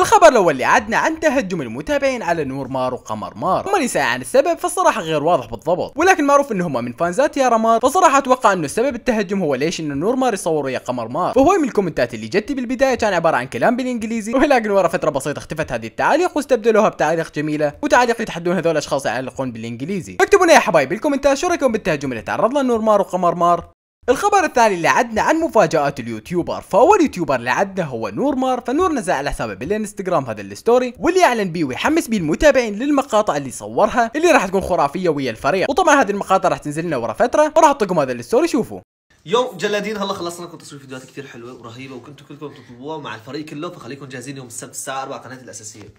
الخبر الاول اللي عدنا عن تهجم المتابعين على نور مار وقمر مار وما نساء عن السبب فالصراحه غير واضح بالضبط ولكن معروف انهم من فانزات يا رمار فصراحه اتوقع انه سبب التهجم هو ليش انه نور مار يصور ويا قمر مار فهو من الكومنتات اللي جتي بالبدايه كان عباره عن كلام بالانجليزي ولكن ورا فتره بسيطه اختفت هذه التعاليق واستبدلوها بتعاليق جميله وتعاليق يتحدون هذول الاشخاص يعلقون بالانجليزي اكتبوا لنا يا حبايبي بالكومنتات شو رايكم بالتهجم اللي تعرض له نور مار وقمر مار الخبر الثاني اللي عدنا عن مفاجآت اليوتيوبر فاول يوتيوبر اللي عدنا هو نور مار فنور نزل على حسابه بالانستغرام هذا الستوري واللي اعلن بيه ويحمس بيه المتابعين للمقاطع اللي صورها اللي راح تكون خرافيه ويا الفريق وطبعا هذه المقاطع راح تنزل لنا ورا فتره وراح احطكم هذا الستوري شوفوا يوم جلادين هلا خلصنا لكم تصوير فيديوهات كثير حلوه ورهيبه وكنتوا كلكم تطلبوها مع الفريق كله فخليكم جاهزين يوم السبت الساعه 4 قناتي الاساسيه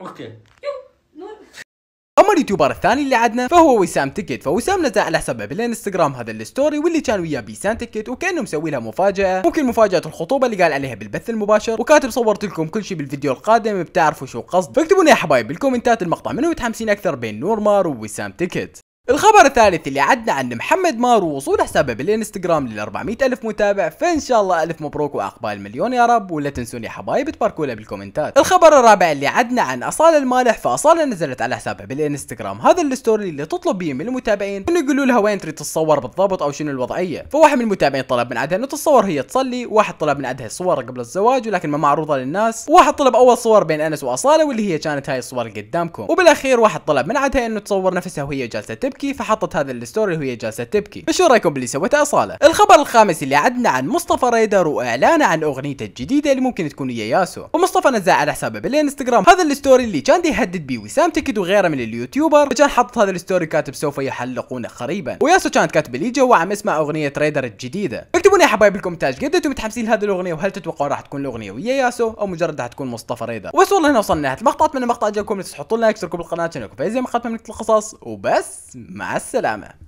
اوكي يوم اما اليوتيوبر الثاني اللي عدنا فهو وسام تيكت فوسام نزل على حسابه بالانستغرام هذا الستوري واللي كان وياه بيسان تيكت وكانه مسوي لها مفاجاه ممكن مفاجاه الخطوبه اللي قال عليها بالبث المباشر وكاتب صورت لكم كل شيء بالفيديو القادم بتعرفوا شو قصد فاكتبوا لنا يا حبايب بالكومنتات المقطع منو متحمسين اكثر بين نورمار ووسام تيكت الخبر الثالث اللي عدنا عن محمد مارو وصول حسابه بالانستغرام لل 400 الف متابع فان شاء الله الف مبروك واقبال مليون يا رب ولا تنسون يا حبايب تباركوا له بالكومنتات الخبر الرابع اللي عدنا عن اصاله المالح فاصاله نزلت على حسابها بالانستغرام هذا الستوري اللي تطلب بيه من المتابعين انه يقولوا لها وين تريد تتصور بالضبط او شنو الوضعيه فواحد من المتابعين طلب من عدها انه تتصور هي تصلي واحد طلب من عدها صور قبل الزواج ولكن ما معروضه للناس واحد طلب اول صور بين انس واصاله واللي هي كانت هاي الصور قدامكم وبالاخير واحد طلب من عدها انه تصور نفسها وهي جالسه تبكي تبكي فحطت هذا الستوري وهي جالسه تبكي فشو رايكم باللي سوته اصاله الخبر الخامس اللي عدنا عن مصطفى ريدر واعلانه عن اغنيته الجديده اللي ممكن تكون ويا ياسو ومصطفى نزل على حسابه بالانستغرام هذا الستوري اللي كان يهدد بيه وسام تكد وغيره من اليوتيوبر وكان حط هذا الستوري كاتب سوف يحلقون قريبا وياسو كانت كاتبه لي جوا عم اسمع اغنيه ريدر الجديده اكتبوا لي يا حبايب الكومنتات قد انتم متحمسين لهذه الاغنيه وهل تتوقعون راح تكون الاغنيه ويا ياسو او مجرد راح تكون مصطفى ريدر بس والله هنا وصلنا نهايه المقطع اتمنى المقطع عجبكم لا تنسوا تحطوا لايك تشتركوا بالقناه يكون في زي مقاطع من القصص وبس مع السلامه